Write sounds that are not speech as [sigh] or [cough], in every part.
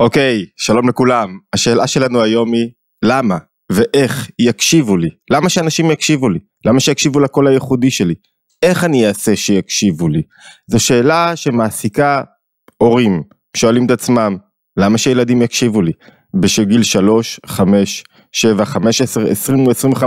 אוקיי, שלום לכולם. השאלה שלנו היום היא, למה ואיך יקשיבו לי? למה שאנשים יקשיבו לי? למה שיקשיבו לקול הייחודי שלי? איך אני אעשה שיקשיבו לי? זו שאלה שמעסיקה הורים, שואלים את עצמם, למה שילדים יקשיבו לי? בגיל 3, 5, 7, 15, 20 ו-25.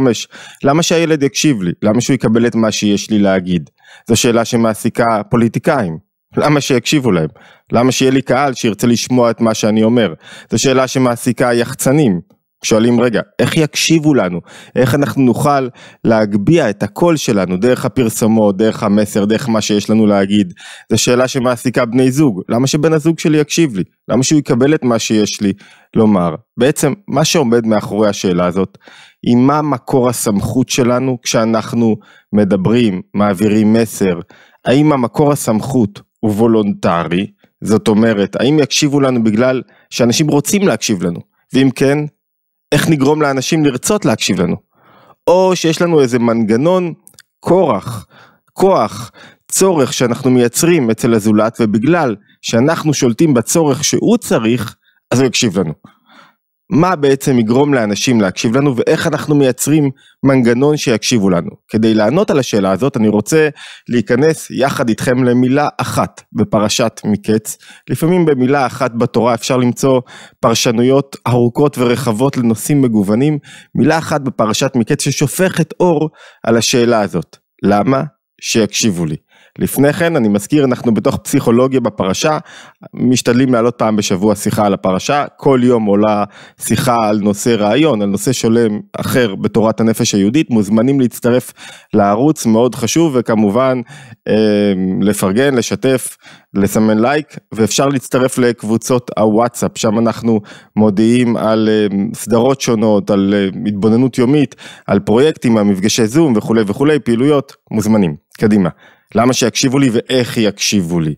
למה שהילד יקשיב לי? למה שהוא יקבל את מה שיש לי להגיד? זו שאלה שמעסיקה פוליטיקאים, למה שיקשיבו להם? למה שיהיה לי קהל שירצה לשמוע את מה שאני אומר? זו שאלה שמעסיקה יחצנים. שואלים רגע, איך יקשיבו לנו? איך אנחנו נוכל להגביה את הקול שלנו דרך הפרסומות, דרך המסר, דרך מה שיש לנו להגיד? זו שאלה שמעסיקה בני זוג. למה שבן הזוג שלי יקשיב לי? למה שהוא יקבל את מה שיש לי לומר? בעצם, מה שעומד מאחורי השאלה הזאת, היא מה מקור הסמכות שלנו כשאנחנו מדברים, מעבירים מסר. האם המקור הסמכות הוא וולונטרי, זאת אומרת, האם יקשיבו לנו בגלל שאנשים רוצים להקשיב לנו? ואם כן, איך נגרום לאנשים לרצות להקשיב לנו? או שיש לנו איזה מנגנון כורח, כוח, צורך שאנחנו מייצרים אצל הזולת, ובגלל שאנחנו שולטים בצורך שהוא צריך, אז הוא יקשיב לנו. מה בעצם יגרום לאנשים להקשיב לנו ואיך אנחנו מייצרים מנגנון שיקשיבו לנו. כדי לענות על השאלה הזאת אני רוצה להיכנס יחד איתכם למילה אחת בפרשת מקץ. לפעמים במילה אחת בתורה אפשר למצוא פרשנויות ארוכות ורחבות לנושאים מגוונים. מילה אחת בפרשת מקץ ששופכת אור על השאלה הזאת. למה? שיקשיבו לי. לפני כן, אני מזכיר, אנחנו בתוך פסיכולוגיה בפרשה, משתדלים לעלות פעם בשבוע שיחה על הפרשה, כל יום עולה שיחה על נושא רעיון, על נושא שולם אחר בתורת הנפש היהודית, מוזמנים להצטרף לערוץ, מאוד חשוב, וכמובן אמ, לפרגן, לשתף, לסמן לייק, ואפשר להצטרף לקבוצות הוואטסאפ, שם אנחנו מודיעים על אמ, סדרות שונות, על אמ, התבוננות יומית, על פרויקטים, על מפגשי זום וכולי וכולי, פעילויות, מוזמנים, קדימה. למה שיקשיבו לי ואיך יקשיבו לי.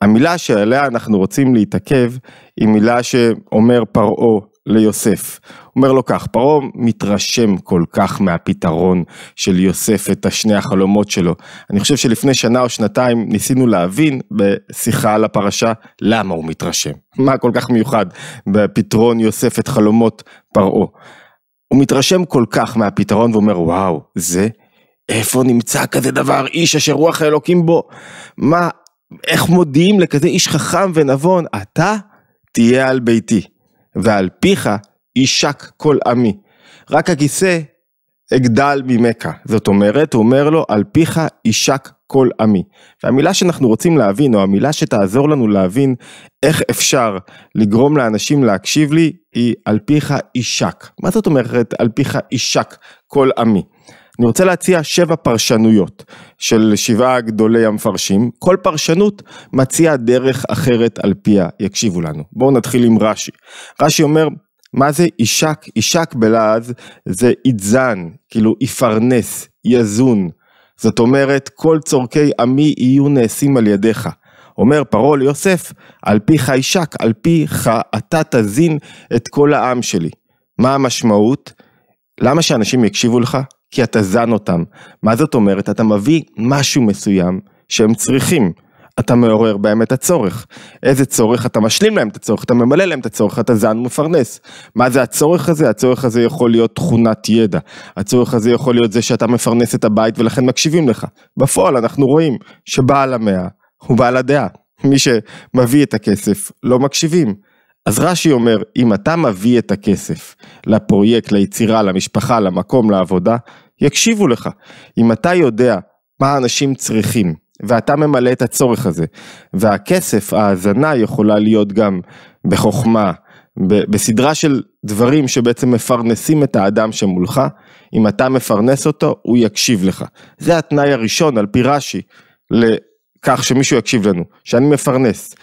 המילה שעליה אנחנו רוצים להתעכב היא מילה שאומר פרעה ליוסף. אומר לו כך, פרעה מתרשם כל כך מהפתרון של יוסף את השני החלומות שלו. אני חושב שלפני שנה או שנתיים ניסינו להבין בשיחה על הפרשה למה הוא מתרשם. מה כל כך מיוחד בפתרון יוסף את חלומות פרעה. הוא מתרשם כל כך מהפתרון ואומר וואו, זה איפה נמצא כזה דבר, איש אשר רוח האלוקים בו? מה, איך מודיעים לכזה איש חכם ונבון? אתה תהיה על ביתי, ועל פיך יישק כל עמי. רק הכיסא אגדל ממכה. זאת אומרת, הוא אומר לו, על פיך יישק כל עמי. והמילה שאנחנו רוצים להבין, או המילה שתעזור לנו להבין איך אפשר לגרום לאנשים להקשיב לי, היא על פיך יישק. מה זאת אומרת על פיך יישק כל עמי? אני רוצה להציע שבע פרשנויות של שבעה גדולי המפרשים, כל פרשנות מציעה דרך אחרת על פיה, יקשיבו לנו. בואו נתחיל עם רש"י. רש"י אומר, מה זה אישק? אישק בלעז זה איזן, כאילו יפרנס, יזון. זאת אומרת, כל צורכי עמי יהיו נעשים על ידיך. אומר פרעה ליוסף, על פיך אישק, על פיך אתה תזין את כל העם שלי. מה המשמעות? למה שאנשים יקשיבו לך? כי אתה זן אותם. מה זאת אומרת? אתה מביא משהו מסוים שהם צריכים. אתה מעורר בהם את הצורך. איזה צורך? אתה משלים להם את הצורך, אתה ממלא להם את הצורך, אתה זן מפרנס. מה זה הצורך הזה? הצורך הזה יכול להיות תכונת ידע. הצורך הזה יכול להיות זה שאתה מפרנס את הבית ולכן מקשיבים לך. בפועל אנחנו רואים שבעל המאה הוא בעל הדעה. מי שמביא את הכסף לא מקשיבים. אז רש"י אומר, אם אתה מביא את הכסף לפרויקט, ליצירה, למשפחה, למקום, לעבודה, יקשיבו לך. אם אתה יודע מה האנשים צריכים, ואתה ממלא את הצורך הזה, והכסף, ההאזנה יכולה להיות גם בחוכמה, בסדרה של דברים שבעצם מפרנסים את האדם שמולך, אם אתה מפרנס אותו, הוא יקשיב לך. זה התנאי הראשון על פי רש"י לכך שמישהו יקשיב לנו, שאני מפרנס.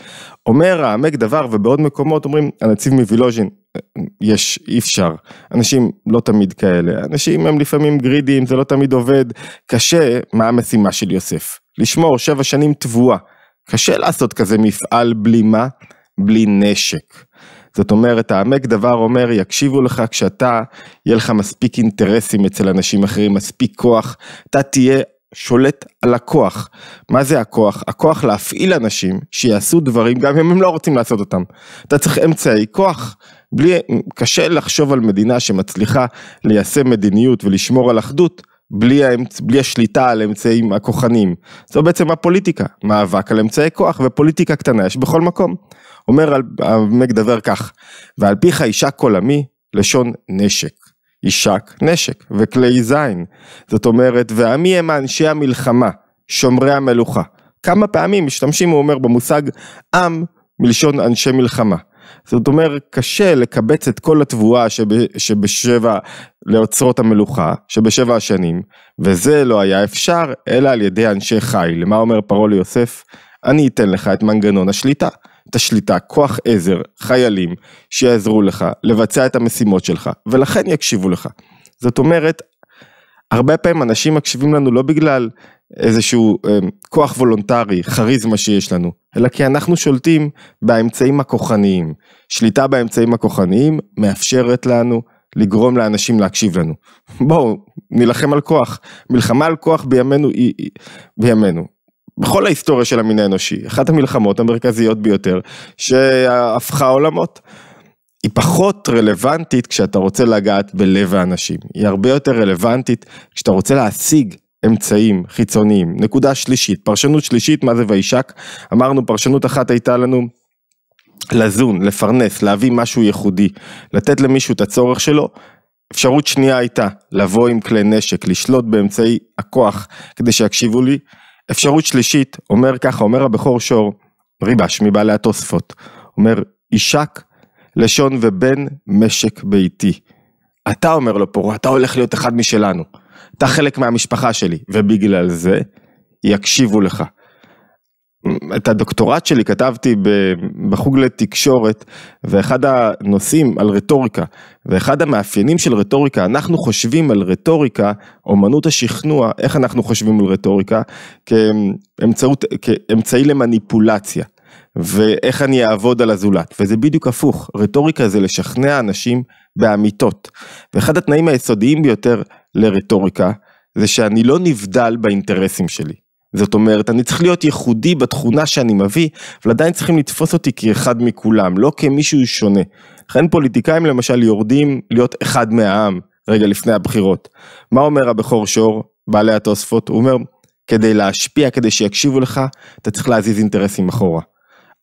אומר העמק דבר ובעוד מקומות אומרים הנציב מווילוז'ין, יש, אי אפשר, אנשים לא תמיד כאלה, אנשים הם לפעמים גרידים, זה לא תמיד עובד, קשה, מה המשימה של יוסף? לשמור שבע שנים תבואה, קשה לעשות כזה מפעל בלי מה? בלי נשק. זאת אומרת, העמק דבר אומר, יקשיבו לך כשאתה, יהיה לך מספיק אינטרסים אצל אנשים אחרים, מספיק כוח, אתה תהיה שולט על הכוח. מה זה הכוח? הכוח להפעיל אנשים שיעשו דברים גם אם הם לא רוצים לעשות אותם. אתה צריך אמצעי כוח. בלי, קשה לחשוב על מדינה שמצליחה ליישם מדיניות ולשמור על אחדות בלי, האמצ... בלי השליטה על האמצעים הכוחניים. זו בעצם הפוליטיקה, מאבק על אמצעי כוח ופוליטיקה קטנה יש בכל מקום. אומר המקדבר כך, ועל פיך יישק כל עמי לשון נשק. יישק נשק וכלי זין. זאת אומרת, ועמי הם אנשי המלחמה, שומרי המלוכה. כמה פעמים משתמשים, הוא אומר, במושג עם מלשון אנשי מלחמה. זאת אומרת, קשה לקבץ את כל התבואה שב, שבשבע לאוצרות המלוכה, שבשבע השנים, וזה לא היה אפשר, אלא על ידי אנשי חיל. מה אומר פרעה ליוסף? אני אתן לך את מנגנון השליטה. את השליטה, כוח עזר, חיילים, שיעזרו לך לבצע את המשימות שלך, ולכן יקשיבו לך. זאת אומרת, הרבה פעמים אנשים מקשיבים לנו לא בגלל איזשהו אה, כוח וולונטרי, כריזמה שיש לנו, אלא כי אנחנו שולטים באמצעים הכוחניים. שליטה באמצעים הכוחניים מאפשרת לנו לגרום לאנשים להקשיב לנו. בואו, נילחם על כוח. מלחמה על כוח בימינו היא, בימינו, בכל ההיסטוריה של המין האנושי, אחת המלחמות המרכזיות ביותר שהפכה עולמות. היא פחות רלוונטית כשאתה רוצה לגעת בלב האנשים, היא הרבה יותר רלוונטית כשאתה רוצה להשיג אמצעים חיצוניים. נקודה שלישית, פרשנות שלישית, מה זה ויישק? אמרנו, פרשנות אחת הייתה לנו לזון, לפרנס, להביא משהו ייחודי, לתת למישהו את הצורך שלו. אפשרות שנייה הייתה לבוא עם כלי נשק, לשלוט באמצעי הכוח כדי שיקשיבו לי. אפשרות שלישית, אומר ככה, אומר הבכור שור, ריבש מבעלי התוספות, אומר אישק, לשון ובן משק ביתי. אתה אומר לו פה, אתה הולך להיות אחד משלנו, אתה חלק מהמשפחה שלי, ובגלל זה יקשיבו לך. את הדוקטורט שלי כתבתי בחוג לתקשורת ואחד הנושאים על רטוריקה ואחד המאפיינים של רטוריקה אנחנו חושבים על רטוריקה אומנות השכנוע איך אנחנו חושבים על רטוריקה כאמצעות, כאמצעי למניפולציה ואיך אני אעבוד על הזולת וזה בדיוק הפוך רטוריקה זה לשכנע אנשים באמיתות ואחד התנאים היסודיים ביותר לרטוריקה זה שאני לא נבדל באינטרסים שלי. זאת אומרת, אני צריך להיות ייחודי בתכונה שאני מביא, אבל עדיין צריכים לתפוס אותי כאחד מכולם, לא כמישהו שונה. לכן פוליטיקאים למשל יורדים להיות אחד מהעם רגע לפני הבחירות. מה אומר הבכור שור, בעלי התוספות? הוא אומר, כדי להשפיע, כדי שיקשיבו לך, אתה צריך להזיז אינטרסים אחורה.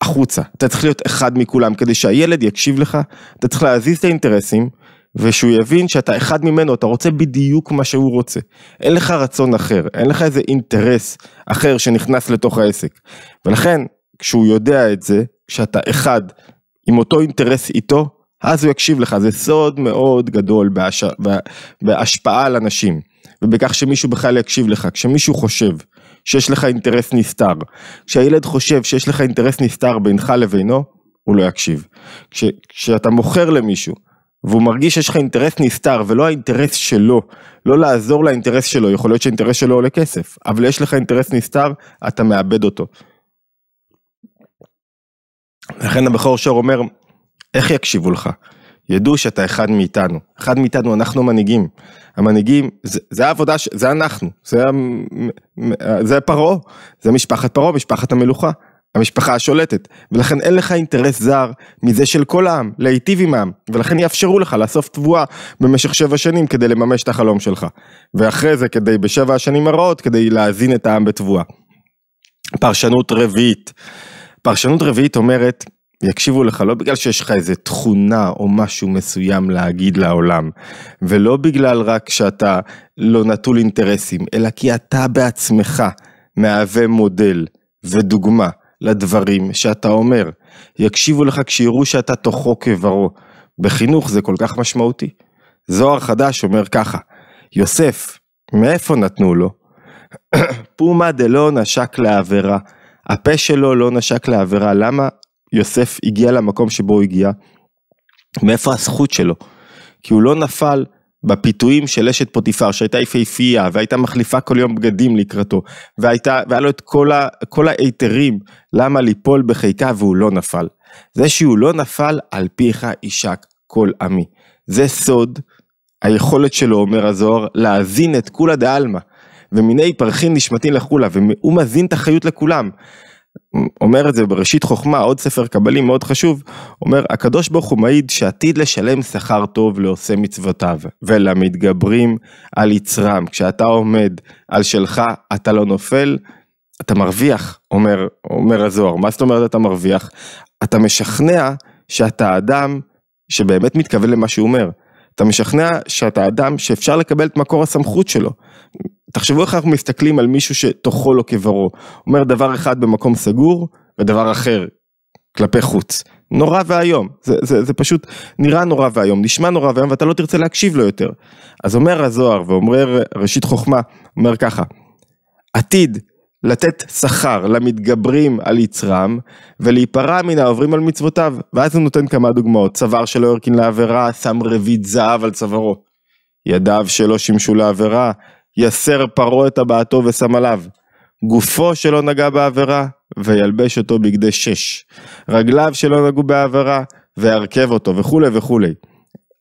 החוצה. אתה צריך להיות אחד מכולם, כדי שהילד יקשיב לך, אתה צריך להזיז את האינטרסים, ושהוא יבין שאתה אחד ממנו, אתה רוצה בדיוק מה שהוא רוצה. אין לך רצון אחר, אין לך איזה אינטרס אחר שנכנס לתוך העסק. ולכן, כשהוא יודע את זה, כשאתה אחד עם אותו אינטרס איתו, אז הוא יקשיב לך, זה סוד מאוד גדול בהש... בה... בהשפעה על אנשים, ובכך שמישהו בכלל יקשיב לך, כשמישהו חושב שיש לך אינטרס נסתר, כשהילד חושב שיש לך אינטרס נסתר בינך לבינו, הוא לא יקשיב. כש... כשאתה מוכר למישהו והוא מרגיש שיש לך אינטרס נסתר ולא האינטרס שלו, לא לעזור לאינטרס שלו, יכול להיות שהאינטרס שלו עולה כסף, אבל יש לך אינטרס נסתר, אתה מאבד אותו. לכן הבכור שור אומר, איך יקשיבו לך? ידעו שאתה אחד מאיתנו, אחד מאיתנו, אנחנו מנהיגים. המנהיגים, זה, זה העבודה, ש... זה אנחנו, זה, זה פרעה, זה משפחת פרעה, משפחת המלוכה. המשפחה השולטת, ולכן אין לך אינטרס זר מזה של כל העם, להיטיב עם העם, ולכן יאפשרו לך לאסוף תבואה במשך שבע שנים כדי לממש את החלום שלך, ואחרי זה כדי בשבע השנים הרעות כדי להזין את העם בתבואה. פרשנות רביעית, פרשנות רביעית אומרת, יקשיבו לך לא בגלל שיש לך איזה תכונה או משהו מסוים להגיד לעולם, ולא בגלל רק שאתה לא נטול אינטרסים, אלא כי אתה בעצמך מהווה מודל ודוגמה. לדברים שאתה אומר. יקשיבו לך כשיראו שאתה תוכו כברו. בחינוך זה כל כך משמעותי. זוהר חדש אומר ככה, יוסף, מאיפה נתנו לו? [clears throat] פומה דלא נשק לעבירה. הפה שלו לא נשק לעבירה. למה יוסף הגיע למקום שבו הוא הגיע? מאיפה הזכות שלו? כי הוא לא נפל בפיתויים של אשת פוטיפר שהייתה יפהפייה והייתה מחליפה כל יום בגדים לקראתו והייתה, והיה לו את כל, ה, כל ההיתרים למה ליפול בחיקה והוא לא נפל. זה שהוא לא נפל על פיך יישק כל עמי. זה סוד היכולת שלו אומר הזוהר להזין את כולה דה עלמא ומיני פרחין נשמטים לחולה והוא מזין את החיות לכולם. אומר את זה בראשית חוכמה, עוד ספר קבלי מאוד חשוב, אומר הקדוש ברוך הוא מעיד שעתיד לשלם שכר טוב לעושה מצוותיו ולמתגברים על יצרם. כשאתה עומד על שלך אתה לא נופל, אתה מרוויח, אומר, אומר הזוהר. מה זאת אומרת אתה מרוויח? אתה משכנע שאתה אדם שבאמת מתכוון למה שהוא אומר. אתה משכנע שאתה אדם שאפשר לקבל את מקור הסמכות שלו. תחשבו איך אנחנו מסתכלים על מישהו שתוכו לא כברו. אומר דבר אחד במקום סגור, ודבר אחר כלפי חוץ. נורא ואיום, זה, זה, זה פשוט נראה נורא ואיום, נשמע נורא ואיום ואתה לא תרצה להקשיב לו יותר. אז אומר הזוהר ואומר ראשית חוכמה, אומר ככה, עתיד לתת שכר למתגברים על יצרם ולהיפרע מן העוברים על מצוותיו. ואז הוא נותן כמה דוגמאות, צוואר שלא הרכין לעבירה, שם רבית זהב על צווארו. ידיו שלא שימשו לעבירה, יסר פרעה את הבעתו ושם עליו. גופו שלא נגע בעבירה, וילבש אותו בגדי שש. רגליו שלא נגעו בעבירה, וירכב אותו, וכולי וכולי.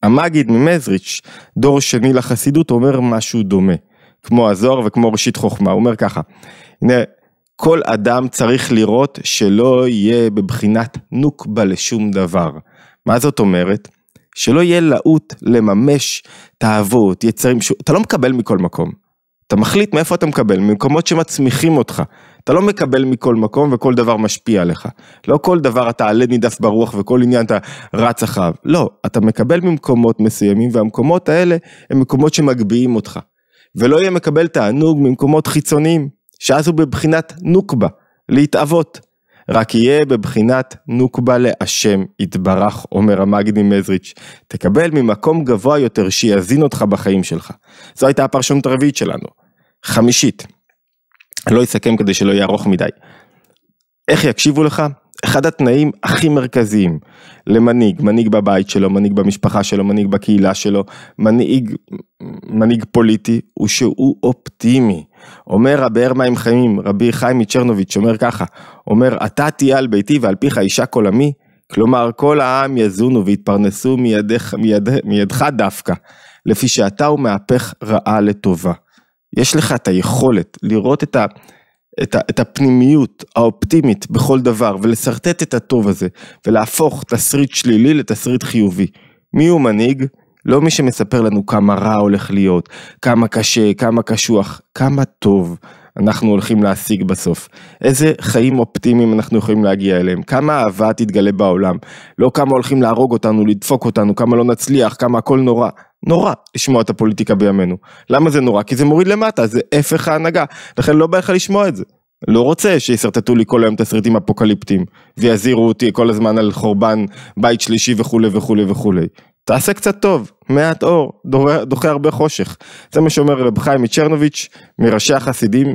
המגיד ממזריץ', דור שני לחסידות, אומר משהו דומה. כמו הזוהר וכמו ראשית חוכמה, הוא אומר ככה, הנה, כל אדם צריך לראות שלא יהיה בבחינת נוקבה לשום דבר. מה זאת אומרת? שלא יהיה להוט לממש תאוות, יצרים, ש... אתה לא מקבל מכל מקום. אתה מחליט מאיפה אתה מקבל, ממקומות שמצמיחים אותך. אתה לא מקבל מכל מקום וכל דבר משפיע עליך. לא כל דבר אתה עלה נידף ברוח וכל עניין אתה רץ אחריו. לא, אתה מקבל ממקומות מסוימים והמקומות האלה הם מקומות שמגביהים אותך. ולא יהיה מקבל תענוג ממקומות חיצוניים, שאז הוא בבחינת נוקבה, להתאבות. רק יהיה בבחינת נוקבה להשם יתברך, אומר המגדי מזריץ', תקבל ממקום גבוה יותר שיאזין אותך בחיים שלך. זו הייתה הפרשנות הרביעית שלנו. חמישית, אני לא אסכם כדי שלא יהיה ארוך מדי. איך יקשיבו לך? אחד התנאים הכי מרכזיים למנהיג, מנהיג בבית שלו, מנהיג במשפחה שלו, מנהיג בקהילה שלו, מנהיג, מנהיג פוליטי, הוא שהוא אופטימי. אומר הבאר מים חיים, רבי חיים מצ'רנוביץ', אומר ככה, אומר, אתה תהיה על ביתי ועל פיך אישה כל עמי, כלומר כל העם יזונו ויתפרנסו מידך, מיד, מידך דווקא, לפי שאתה הוא מהפך רעה לטובה. יש לך את היכולת לראות את, ה, את, ה, את הפנימיות האופטימית בכל דבר ולשרטט את הטוב הזה ולהפוך תסריט שלילי לתסריט חיובי. מי הוא מנהיג? לא מי שמספר לנו כמה רע הולך להיות, כמה קשה, כמה קשוח, כמה טוב אנחנו הולכים להשיג בסוף. איזה חיים אופטימיים אנחנו יכולים להגיע אליהם, כמה אהבה תתגלה בעולם, לא כמה הולכים להרוג אותנו, לדפוק אותנו, כמה לא נצליח, כמה הכל נורא. נורא לשמוע את הפוליטיקה בימינו. למה זה נורא? כי זה מוריד למטה, זה הפך ההנהגה. לכן לא בא לך לשמוע את זה. לא רוצה שישרטטו לי כל היום תסריטים אפוקליפטיים, ויזהירו אותי כל הזמן על חורבן בית שלישי וכולי וכולי וכולי. תעשה קצת טוב, מעט אור, דוחה הרבה חושך. זה מה שאומר רב חיים מצ'רנוביץ', מראשי החסידים,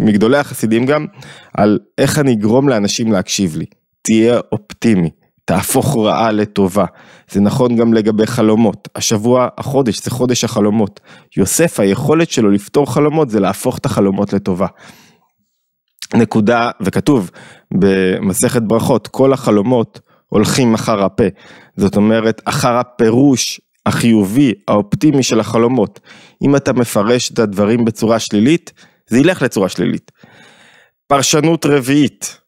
מגדולי החסידים גם, על איך אני אגרום לאנשים להקשיב לי. תהיה אופטימי, תהפוך רעה לטובה. זה נכון גם לגבי חלומות. השבוע, החודש, זה חודש החלומות. יוסף, היכולת שלו לפתור חלומות זה להפוך את החלומות לטובה. נקודה, וכתוב במסכת ברכות, כל החלומות הולכים אחר הפה. זאת אומרת, אחר הפירוש החיובי, האופטימי של החלומות. אם אתה מפרש את הדברים בצורה שלילית, זה ילך לצורה שלילית. פרשנות רביעית,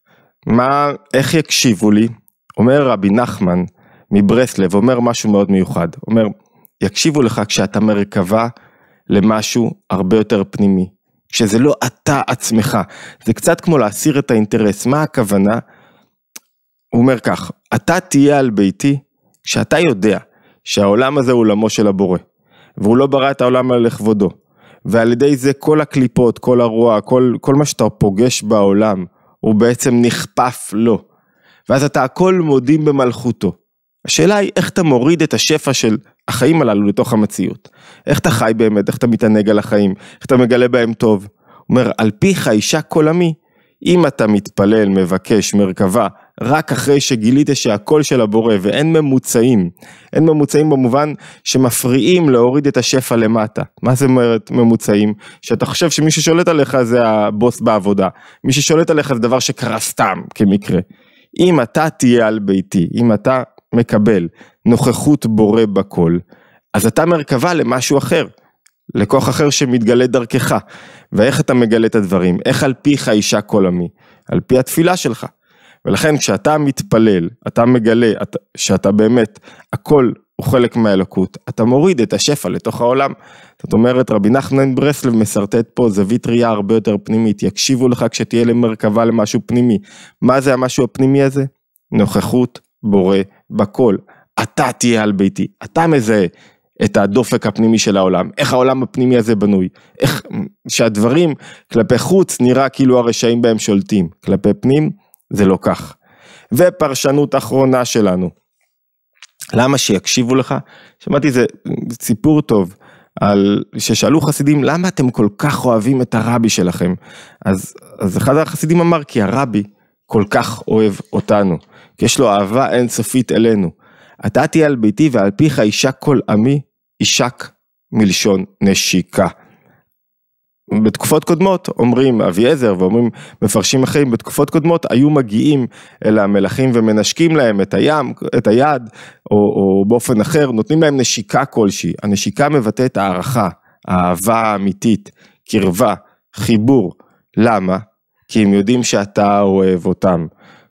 מה, איך יקשיבו לי? אומר רבי נחמן מברסלב, אומר משהו מאוד מיוחד, אומר, יקשיבו לך כשאתה מרכבה למשהו הרבה יותר פנימי, כשזה לא אתה עצמך, זה קצת כמו להסיר את האינטרס, מה הכוונה? הוא אומר כך, אתה תהיה על ביתי כשאתה יודע שהעולם הזה הוא עולמו של הבורא, והוא לא ברא את העולם אלא לכבודו, ועל ידי זה כל הקליפות, כל הרוע, כל, כל מה שאתה פוגש בעולם, הוא בעצם נכפף לו, ואז אתה הכל מודים במלכותו. השאלה היא איך אתה מוריד את השפע של החיים הללו לתוך המציאות. איך אתה חי באמת, איך אתה מתענג על החיים, איך אתה מגלה בהם טוב. הוא אומר, על פיך אישה כל עמי, אם אתה מתפלל, מבקש, מרכבה, רק אחרי שגילית שהקול של הבורא ואין ממוצעים, אין ממוצעים במובן שמפריעים להוריד את השפע למטה. מה זאת אומרת ממוצעים? שאתה חושב שמי ששולט עליך זה הבוס בעבודה, מי ששולט עליך זה דבר שקרה סתם כמקרה. אם אתה תהיה על ביתי, אם אתה מקבל נוכחות בורא בקול, אז אתה מרכבה למשהו אחר. לכוח אחר שמתגלה דרכך, ואיך אתה מגלה את הדברים, איך על פיך אישה כל עמי, על פי התפילה שלך. ולכן כשאתה מתפלל, אתה מגלה שאתה באמת, הכל הוא חלק מהאלוקות, אתה מוריד את השפע לתוך העולם. זאת אומרת, רבי נחמן ברסלב משרטט פה זווית ראייה הרבה יותר פנימית, יקשיבו לך כשתהיה למרכבה למשהו פנימי. מה זה המשהו הפנימי הזה? נוכחות בורא בכל. אתה תהיה על ביתי, אתה מזהה את הדופק הפנימי של העולם, איך העולם הפנימי הזה בנוי, איך שהדברים כלפי חוץ נראה כאילו הרשעים בהם שולטים, כלפי פנים זה לא כך. ופרשנות אחרונה שלנו. למה שיקשיבו לך? שמעתי איזה סיפור טוב על ששאלו חסידים למה אתם כל כך אוהבים את הרבי שלכם. אז, אז אחד החסידים אמר כי הרבי כל כך אוהב אותנו, כי יש לו אהבה אינסופית אלינו. אתה תהיה על ביתי ועל פיך יישק כל עמי, יישק מלשון נשיקה. בתקופות קודמות אומרים אביעזר ואומרים מפרשים אחרים בתקופות קודמות היו מגיעים אל המלכים ומנשקים להם את הים, את היד או, או באופן אחר נותנים להם נשיקה כלשהי, הנשיקה מבטאת הערכה, אהבה אמיתית קרבה, חיבור, למה? כי הם יודעים שאתה אוהב אותם.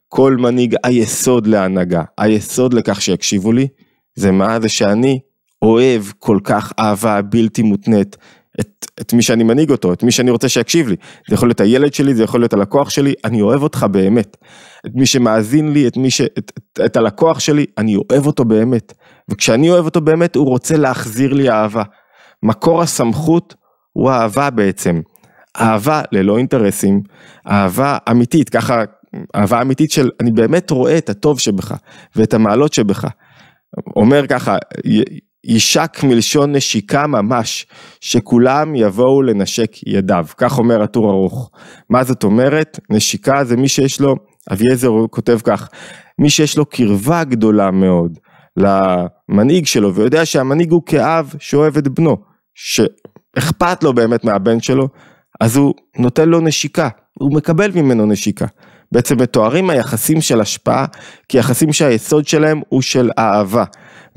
כל מנהיג היסוד להנהגה, היסוד לכך שיקשיבו לי, זה מה זה שאני אוהב כל כך אהבה בלתי מותנית את, את מי שאני מנהיג אותו, את מי שאני רוצה שיקשיב לי. זה יכול להיות הילד שלי, זה יכול להיות הלקוח שלי, אני אוהב אותך באמת. את מי שמאזין לי, את, מי ש, את, את, את הלקוח שלי, אני אוהב אותו באמת. וכשאני אוהב אותו באמת, הוא רוצה להחזיר לי אהבה. מקור הסמכות הוא אהבה בעצם. אהבה ללא אינטרסים, אהבה אמיתית, ככה, אהבה אמיתית של אני באמת רואה את הטוב שבך ואת המעלות שבך. אומר ככה, יישק מלשון נשיקה ממש, שכולם יבואו לנשק ידיו. כך אומר הטור ארוך. מה זאת אומרת? נשיקה זה מי שיש לו, אביעזר כותב כך, מי שיש לו קרבה גדולה מאוד למנהיג שלו, ויודע שהמנהיג הוא כאב שאוהב את בנו, שאכפת לו באמת מהבן שלו, אז הוא נותן לו נשיקה, הוא מקבל ממנו נשיקה. בעצם מתוארים היחסים של השפעה כיחסים שהיסוד שלהם הוא של אהבה.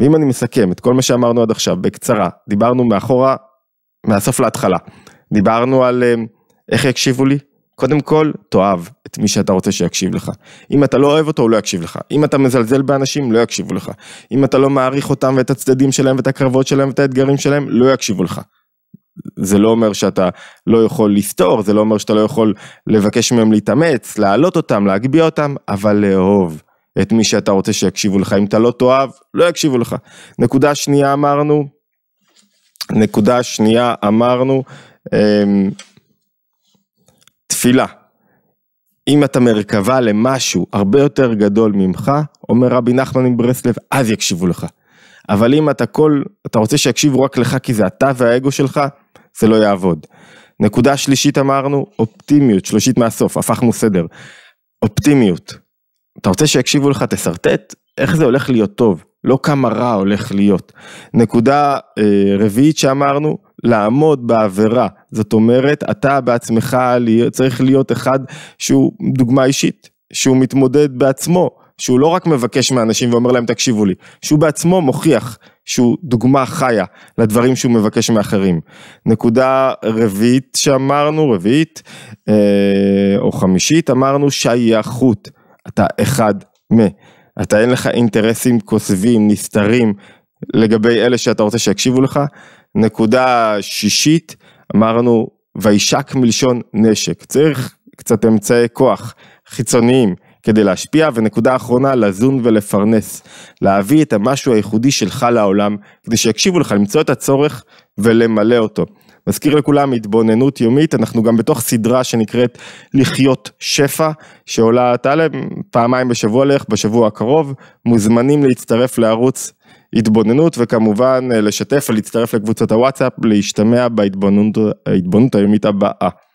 ואם אני מסכם את כל מה שאמרנו עד עכשיו בקצרה, דיברנו מאחורה, מהסוף להתחלה. דיברנו על אמ, איך יקשיבו לי, קודם כל, תאהב את מי שאתה רוצה שיקשיב לך. אם אתה לא אוהב אותו, הוא לא יקשיב לך. אם אתה מזלזל באנשים, לא יקשיבו לך. אם אתה לא מעריך אותם ואת הצדדים שלהם ואת הקרבות שלהם ואת האתגרים שלהם, לא יקשיבו לך. זה לא אומר שאתה לא יכול לסתור, זה לא אומר שאתה לא יכול לבקש מהם להתאמץ, להעלות אותם, להגביה אותם, אבל לאהוב. את מי שאתה רוצה שיקשיבו לך, אם אתה לא תאהב, לא יקשיבו לך. נקודה שנייה אמרנו, נקודה שנייה אמרנו, אמ, תפילה. אם אתה מרכבה למשהו הרבה יותר גדול ממך, אומר רבי נחמן מברסלב, אז יקשיבו לך. אבל אם אתה כל, אתה רוצה שיקשיבו רק לך כי זה אתה והאגו שלך, זה לא יעבוד. נקודה שלישית אמרנו, אופטימיות, שלושית מהסוף, הפכנו סדר. אופטימיות. אתה רוצה שיקשיבו לך, תשרטט, איך זה הולך להיות טוב, לא כמה רע הולך להיות. נקודה אה, רביעית שאמרנו, לעמוד בעבירה, זאת אומרת, אתה בעצמך צריך להיות אחד שהוא דוגמה אישית, שהוא מתמודד בעצמו, שהוא לא רק מבקש מאנשים ואומר להם תקשיבו לי, שהוא בעצמו מוכיח שהוא דוגמה חיה לדברים שהוא מבקש מאחרים. נקודה רביעית שאמרנו, רביעית, אה, או חמישית, אמרנו שייכות. אתה אחד מ... אתה אין לך אינטרסים כוסבים, נסתרים, לגבי אלה שאתה רוצה שיקשיבו לך. נקודה שישית, אמרנו, וישק מלשון נשק. צריך קצת אמצעי כוח חיצוניים כדי להשפיע, ונקודה אחרונה, לזון ולפרנס. להביא את המשהו הייחודי שלך לעולם, כדי שיקשיבו לך, למצוא את הצורך ולמלא אותו. מזכיר לכולם, התבוננות יומית, אנחנו גם בתוך סדרה שנקראת לחיות שפע, שעולה טלב פעמיים בשבוע לך, בשבוע הקרוב, מוזמנים להצטרף לערוץ התבוננות, וכמובן לשתף ולהצטרף לקבוצות הוואטסאפ, להשתמע בהתבוננות היומית הבאה.